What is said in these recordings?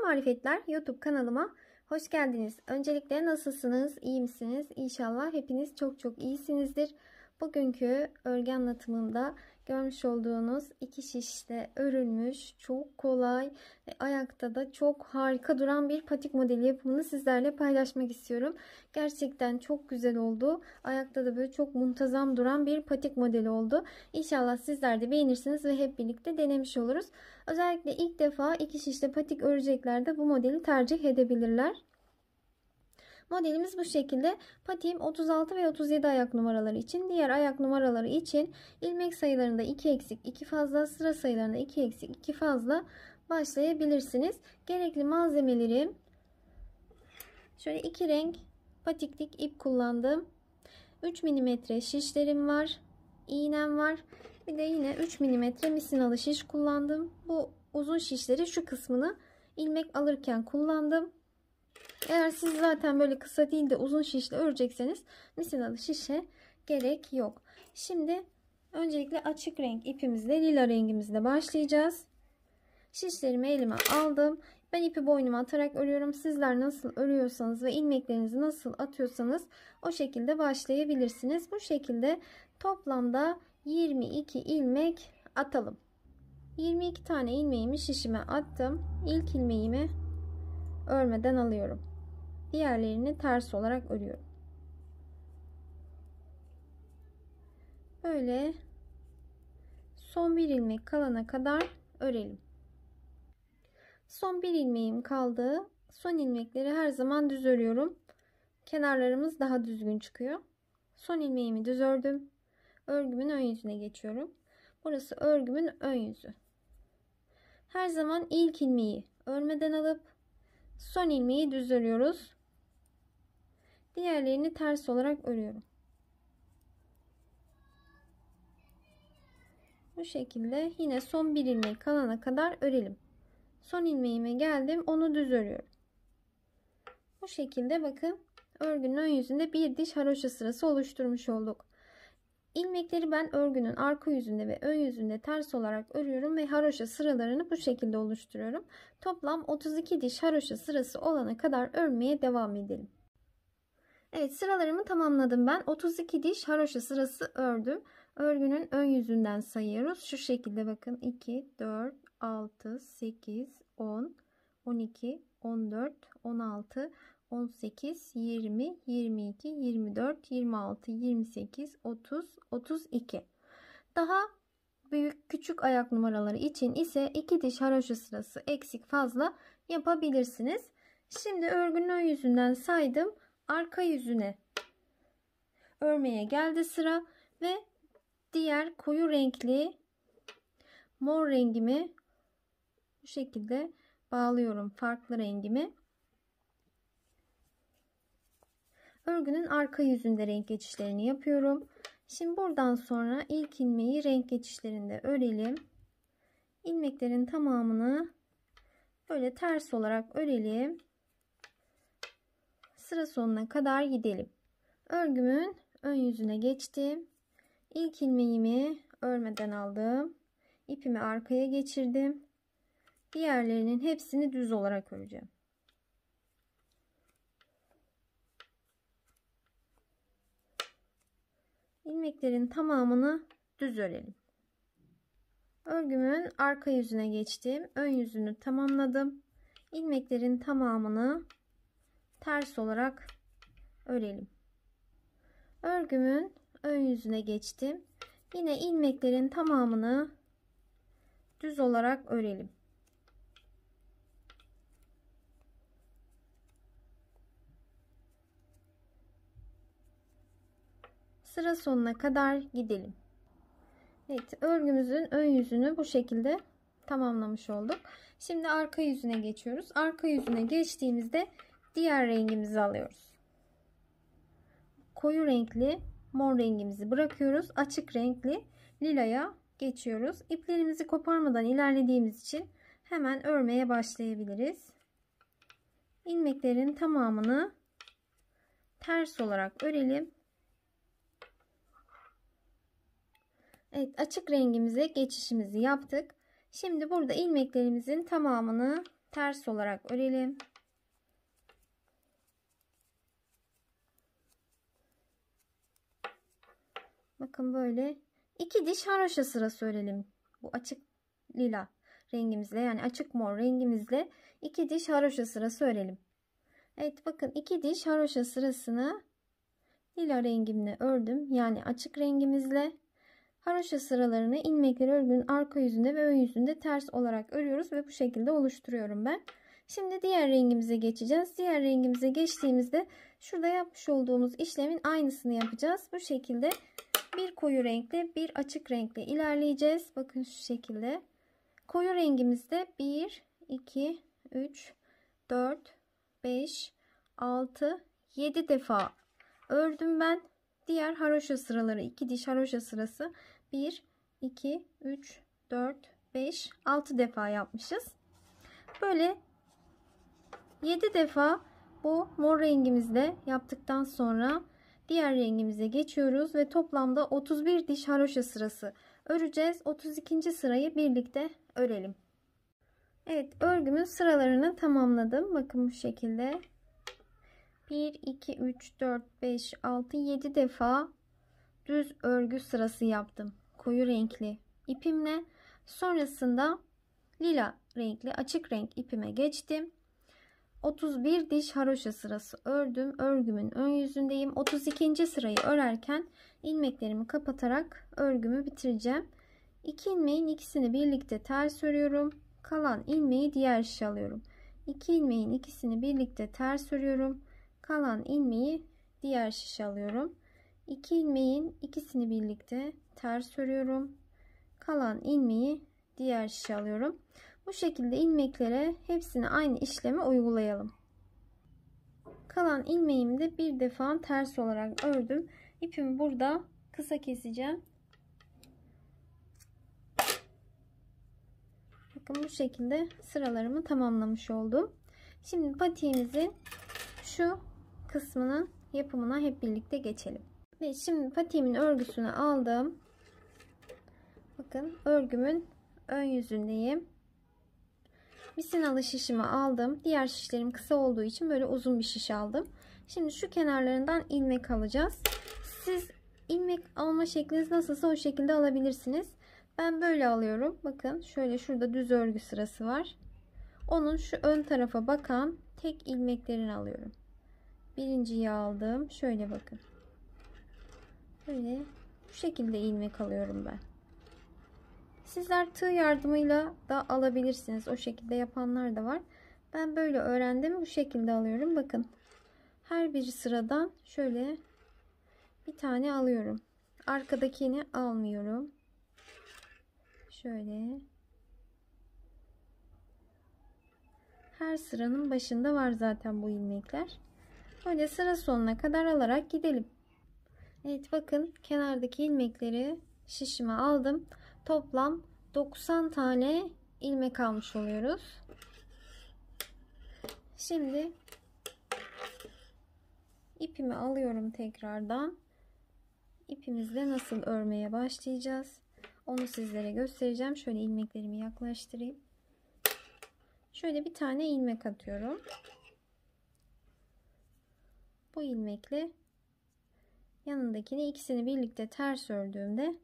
Güzel Marifetler YouTube kanalıma hoş geldiniz. Öncelikle nasılsınız? İyi misiniz? İnşallah hepiniz çok çok iyisinizdir. Bugünkü örgü anlatımında Görmüş olduğunuz iki şişle örülmüş, çok kolay ve ayakta da çok harika duran bir patik modeli yapımını sizlerle paylaşmak istiyorum. Gerçekten çok güzel oldu. Ayakta da böyle çok muntazam duran bir patik modeli oldu. İnşallah sizler de beğenirsiniz ve hep birlikte denemiş oluruz. Özellikle ilk defa iki şişle patik öreceklerde bu modeli tercih edebilirler. Modelimiz bu şekilde. Patiğim 36 ve 37 ayak numaraları için. Diğer ayak numaraları için ilmek sayılarında 2 eksik 2 fazla sıra sayılarında 2 eksik 2 fazla başlayabilirsiniz. Gerekli malzemelerim şöyle iki renk patiklik ip kullandım. 3 mm şişlerim var. iğnem var. Bir de yine 3 mm misinalı şiş kullandım. Bu uzun şişleri şu kısmını ilmek alırken kullandım. Eğer siz zaten böyle kısa değil de uzun şişle örecekseniz misinalı şişe gerek yok. Şimdi öncelikle açık renk ipimizle lila rengimizle başlayacağız. Şişlerimi elime aldım. Ben ipi boynuma atarak örüyorum. Sizler nasıl örüyorsanız ve ilmeklerinizi nasıl atıyorsanız o şekilde başlayabilirsiniz. Bu şekilde toplamda 22 ilmek atalım. 22 tane ilmeğimi şişime attım. İlk ilmeğimi örmeden alıyorum. Diğerlerini ters olarak örüyorum. Böyle son bir ilmek kalana kadar örelim. Son bir ilmeğim kaldı. Son ilmekleri her zaman düz örüyorum. Kenarlarımız daha düzgün çıkıyor. Son ilmeğimi düz ördüm. Örgümün ön yüzüne geçiyorum. Burası örgümün ön yüzü. Her zaman ilk ilmeği örmeden alıp son ilmeği düz örüyoruz. Diğerlerini ters olarak örüyorum. Bu şekilde yine son bir ilmek kalana kadar örelim. Son ilmeğime geldim. Onu düz örüyorum. Bu şekilde bakın örgünün ön yüzünde bir diş haroşa sırası oluşturmuş olduk. İlmekleri ben örgünün arka yüzünde ve ön yüzünde ters olarak örüyorum ve haroşa sıralarını bu şekilde oluşturuyorum. Toplam 32 diş haroşa sırası olana kadar örmeye devam edelim. Evet sıralarımı tamamladım ben. 32 diş haroşa sırası ördüm. Örgünün ön yüzünden sayıyoruz. Şu şekilde bakın 2, 4, 6, 8, 10, 12, 14, 16, 18, 20, 22, 24, 26, 28, 30, 32. Daha büyük küçük ayak numaraları için ise iki diş haroşa sırası eksik fazla yapabilirsiniz. Şimdi örgünün ön yüzünden saydım. Arka yüzüne örmeye geldi sıra ve diğer koyu renkli mor rengimi bu şekilde bağlıyorum farklı rengimi. Örgünün arka yüzünde renk geçişlerini yapıyorum. Şimdi buradan sonra ilk ilmeği renk geçişlerinde örelim. İlmeklerin tamamını böyle ters olarak örelim. Sıra sonuna kadar gidelim. Örgümün ön yüzüne geçtim. İlk ilmeğimi örmeden aldım. İpimi arkaya geçirdim. Diğerlerinin hepsini düz olarak öreceğim. ilmeklerin tamamını düz örelim. Örgümün arka yüzüne geçtim. Ön yüzünü tamamladım. İlmeklerin tamamını ters olarak örelim. Örgümün ön yüzüne geçtim. Yine ilmeklerin tamamını düz olarak örelim. sıra sonuna kadar gidelim. Evet örgümüzün ön yüzünü bu şekilde tamamlamış olduk. Şimdi arka yüzüne geçiyoruz. Arka yüzüne geçtiğimizde diğer rengimizi alıyoruz. Koyu renkli mor rengimizi bırakıyoruz. Açık renkli lilaya geçiyoruz. İplerimizi koparmadan ilerlediğimiz için hemen örmeye başlayabiliriz. İlmeklerin tamamını ters olarak örelim. Evet açık rengimize geçişimizi yaptık. Şimdi burada ilmeklerimizin tamamını ters olarak örelim. Bakın böyle iki diş haroşa sırası örelim. Bu açık lila rengimizle yani açık mor rengimizle iki diş haroşa sırası örelim. Evet bakın iki diş haroşa sırasını lila rengimle ördüm. Yani açık rengimizle Haroşa sıralarını ilmekler örgünün arka yüzünde ve ön yüzünde ters olarak örüyoruz ve bu şekilde oluşturuyorum ben. Şimdi diğer rengimize geçeceğiz. Diğer rengimize geçtiğimizde şurada yapmış olduğumuz işlemin aynısını yapacağız. Bu şekilde bir koyu renkli bir açık renkli ilerleyeceğiz. Bakın şu şekilde. Koyu rengimizde 1, 2, 3, 4, 5, 6, 7 defa ördüm ben. Diğer haroşa sıraları 2 diş haroşa sırası 1, 2, 3, 4, 5, 6 defa yapmışız. Böyle 7 defa bu mor rengimizde yaptıktan sonra diğer rengimize geçiyoruz ve toplamda 31 diş haroşa sırası öreceğiz. 32. sırayı birlikte örelim. Evet örgümün sıralarını tamamladım. Bakın bu şekilde 1 2 3 4 5 6 7 defa düz örgü sırası yaptım koyu renkli ipimle sonrasında lila renkli açık renk ipime geçtim 31 diş haroşa sırası ördüm örgümün ön yüzündeyim 32. sırayı örerken ilmeklerimi kapatarak örgümü bitireceğim 2 ilmeğin ikisini birlikte ters örüyorum kalan ilmeği diğer şişe alıyorum 2 ilmeğin ikisini birlikte ters örüyorum kalan ilmeği diğer şişe alıyorum. 2 ilmeğin ikisini birlikte ters örüyorum. Kalan ilmeği diğer şişe alıyorum. Bu şekilde ilmeklere hepsini aynı işlemi uygulayalım. Kalan ilmeğimi de bir defa ters olarak ördüm. İpimi burada kısa keseceğim. Bakın bu şekilde sıralarımı tamamlamış oldum. Şimdi patiğimizin şu kısmının yapımına hep birlikte geçelim. Ve şimdi patiğimin örgüsünü aldım. Bakın örgümün ön yüzündeyim. Misinalı şişimi aldım. Diğer şişlerim kısa olduğu için böyle uzun bir şiş aldım. Şimdi şu kenarlarından ilmek alacağız. Siz ilmek alma şekliniz nasılsa o şekilde alabilirsiniz. Ben böyle alıyorum. Bakın şöyle şurada düz örgü sırası var. Onun şu ön tarafa bakan tek ilmeklerini alıyorum. Birinciyi aldım. Şöyle bakın. Böyle bu şekilde ilmek alıyorum ben. Sizler tığ yardımıyla da alabilirsiniz. O şekilde yapanlar da var. Ben böyle öğrendim. Bu şekilde alıyorum. Bakın. Her bir sıradan şöyle bir tane alıyorum. Arkadakini almıyorum. Şöyle. Her sıranın başında var zaten bu ilmekler. Böyle sıra sonuna kadar alarak gidelim. Evet bakın kenardaki ilmekleri şişime aldım. Toplam 90 tane ilmek almış oluyoruz. Şimdi ipimi alıyorum tekrardan. İpimizle nasıl örmeye başlayacağız? Onu sizlere göstereceğim. Şöyle ilmeklerimi yaklaştırayım. Şöyle bir tane ilmek atıyorum bu ilmekle yanındakini ikisini birlikte ters ördüğümde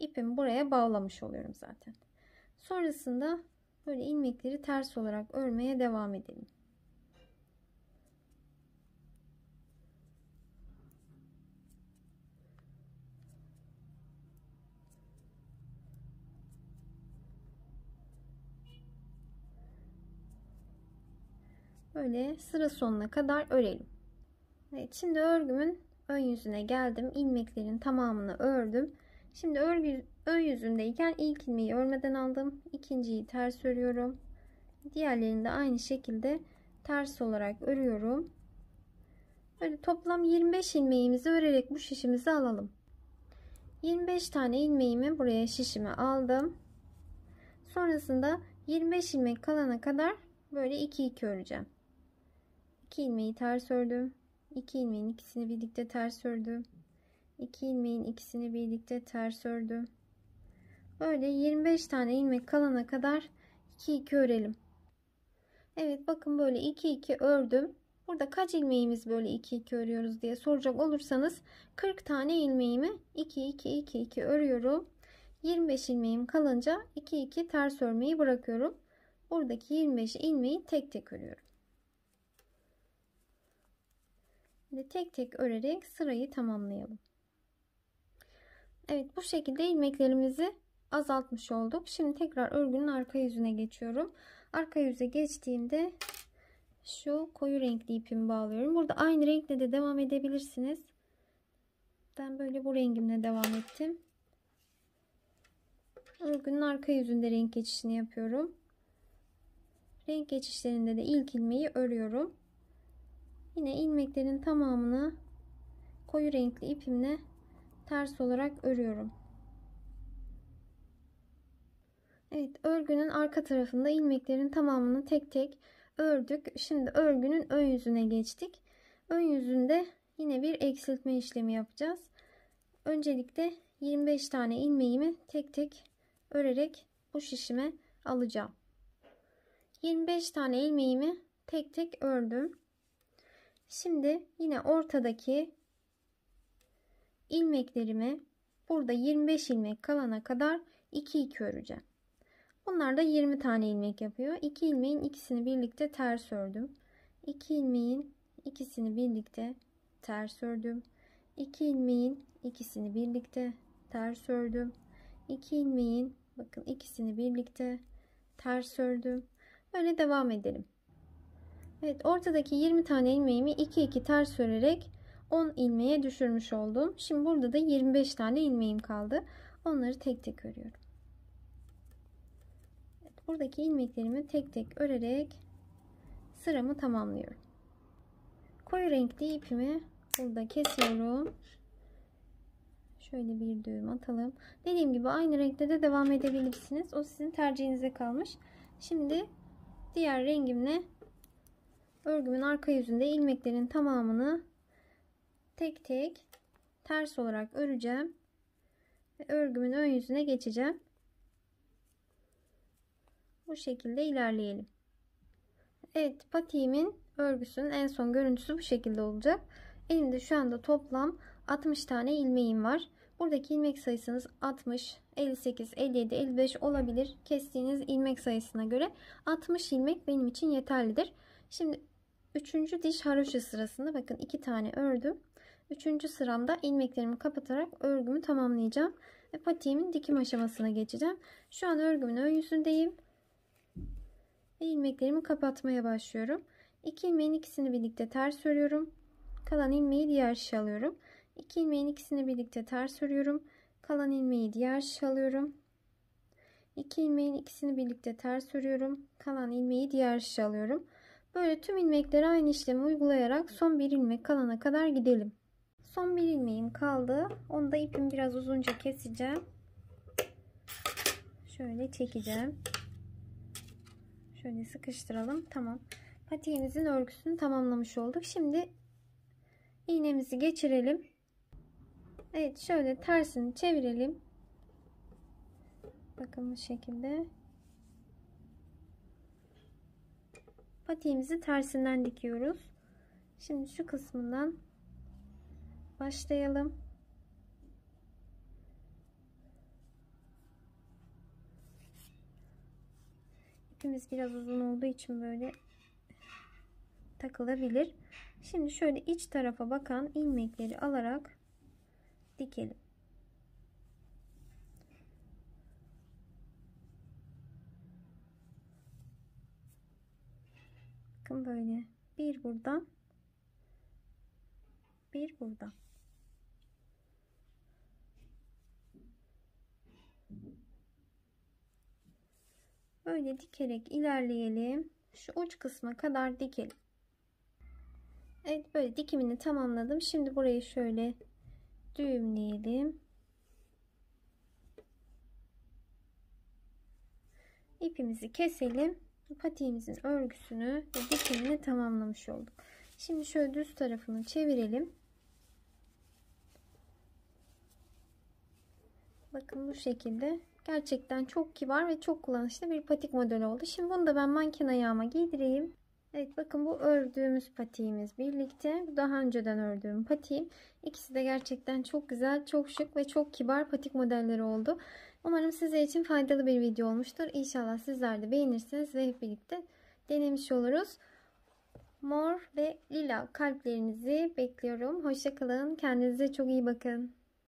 ipimi buraya bağlamış oluyorum zaten. Sonrasında böyle ilmekleri ters olarak örmeye devam edelim. Böyle sıra sonuna kadar örelim. Evet şimdi örgümün ön yüzüne geldim. ilmeklerin tamamını ördüm. Şimdi örgü ön yüzündeyken ilk ilmeği örmeden aldım. İkinciyi ters örüyorum. Diğerlerini de aynı şekilde ters olarak örüyorum. Böyle toplam 25 ilmeğimizi örerek bu şişimizi alalım. 25 tane ilmeğimi buraya şişime aldım. Sonrasında 25 ilmek kalana kadar böyle 2 2 öreceğim. 2 ilmeği ters ördüm. 2 ilmeğin ikisini birlikte ters ördüm. 2 ilmeğin ikisini birlikte ters ördüm. Böyle 25 tane ilmek kalana kadar 2 2 örelim. Evet bakın böyle 2 2 ördüm. Burada kaç ilmeğimiz böyle 2 2 örüyoruz diye soracak olursanız 40 tane ilmeğimi 2 2 2 2 örüyorum. 25 ilmeğim kalınca 2 2 ters örmeyi bırakıyorum. Buradaki 25 ilmeği tek tek örüyorum. Şimdi tek tek örerek sırayı tamamlayalım. Evet bu şekilde ilmeklerimizi azaltmış olduk. Şimdi tekrar örgünün arka yüzüne geçiyorum. Arka yüze geçtiğimde şu koyu renkli ipimi bağlıyorum. Burada aynı renkle de devam edebilirsiniz. Ben böyle bu rengimle devam ettim. Örgünün arka yüzünde renk geçişini yapıyorum. Renk geçişlerinde de ilk ilmeği örüyorum. Yine ilmeklerin tamamını koyu renkli ipimle ters olarak örüyorum. Evet, örgünün arka tarafında ilmeklerin tamamını tek tek ördük. Şimdi örgünün ön yüzüne geçtik. Ön yüzünde yine bir eksiltme işlemi yapacağız. Öncelikle 25 tane ilmeğimi tek tek örerek bu şişime alacağım. 25 tane ilmeğimi tek tek ördüm. Şimdi yine ortadaki ilmeklerimi burada 25 ilmek kalana kadar 2 2 öreceğim. Bunlar da 20 tane ilmek yapıyor. 2 ilmeğin ikisini birlikte ters ördüm. 2 ilmeğin ikisini birlikte ters ördüm. 2 ilmeğin ikisini birlikte ters ördüm. 2 ilmeğin bakın ikisini birlikte ters ördüm. Böyle devam edelim. Evet ortadaki 20 tane ilmeğimi 2 2 ters örerek 10 ilmeğe düşürmüş oldum. Şimdi burada da 25 tane ilmeğim kaldı. Onları tek tek örüyorum. Evet, buradaki ilmeklerimi tek tek örerek sıramı tamamlıyorum. Koyu renkli ipimi burada kesiyorum. Şöyle bir düğüm atalım. Dediğim gibi aynı renkte de devam edebilirsiniz. O sizin tercihinize kalmış. Şimdi diğer rengimle örgümün arka yüzünde ilmeklerin tamamını tek tek ters olarak öreceğim ve örgümün ön yüzüne geçeceğim bu şekilde ilerleyelim Evet patiğimin örgüsünün en son görüntüsü bu şekilde olacak elimde şu anda toplam 60 tane ilmeğim var buradaki ilmek sayısınız 60 58 57 55 olabilir kestiğiniz ilmek sayısına göre 60 ilmek benim için yeterlidir şimdi Üçüncü diş haroşa sırasında bakın iki tane ördüm. Üçüncü sıramda ilmeklerimi kapatarak örgümü tamamlayacağım. Ve patiğimin dikim aşamasına geçeceğim. Şu an örgümün ön yüzündeyim. Ve ilmeklerimi kapatmaya başlıyorum. İki ilmeğin ikisini birlikte ters örüyorum. Kalan ilmeği diğer şişe alıyorum. İki ilmeğin ikisini birlikte ters örüyorum. Kalan ilmeği diğer şişe alıyorum. İki ilmeğin ikisini birlikte ters örüyorum. Kalan ilmeği diğer şişe alıyorum. Böyle tüm ilmekleri aynı işlemi uygulayarak son bir ilmek kalana kadar gidelim. Son bir ilmeğim kaldı. Onu da ipimi biraz uzunca keseceğim. Şöyle çekeceğim. Şöyle sıkıştıralım. Tamam. Patiğimizin örgüsünü tamamlamış olduk. Şimdi iğnemizi geçirelim. Evet şöyle tersini çevirelim. Bakın bu şekilde. patiğimizi tersinden dikiyoruz. Şimdi şu kısmından başlayalım. İpimiz biraz uzun olduğu için böyle takılabilir. Şimdi şöyle iç tarafa bakan ilmekleri alarak dikelim. bakın böyle bir buradan bir buradan böyle dikerek ilerleyelim şu uç kısma kadar dikelim Evet böyle dikimini tamamladım şimdi burayı şöyle düğümleyelim ipimizi keselim patiğimizin örgüsünü ve dikimini tamamlamış olduk. Şimdi şöyle düz tarafını çevirelim. Bakın bu şekilde gerçekten çok kibar ve çok kullanışlı bir patik modeli oldu. Şimdi bunu da ben manken ayağıma giydireyim. Evet bakın bu ördüğümüz patiğimiz birlikte. Bu daha önceden ördüğüm patiğim. İkisi de gerçekten çok güzel, çok şık ve çok kibar patik modelleri oldu. Umarım size için faydalı bir video olmuştur. İnşallah sizler de beğenirsiniz ve hep birlikte denemiş oluruz. Mor ve lila kalplerinizi bekliyorum. Hoşçakalın. Kendinize çok iyi bakın.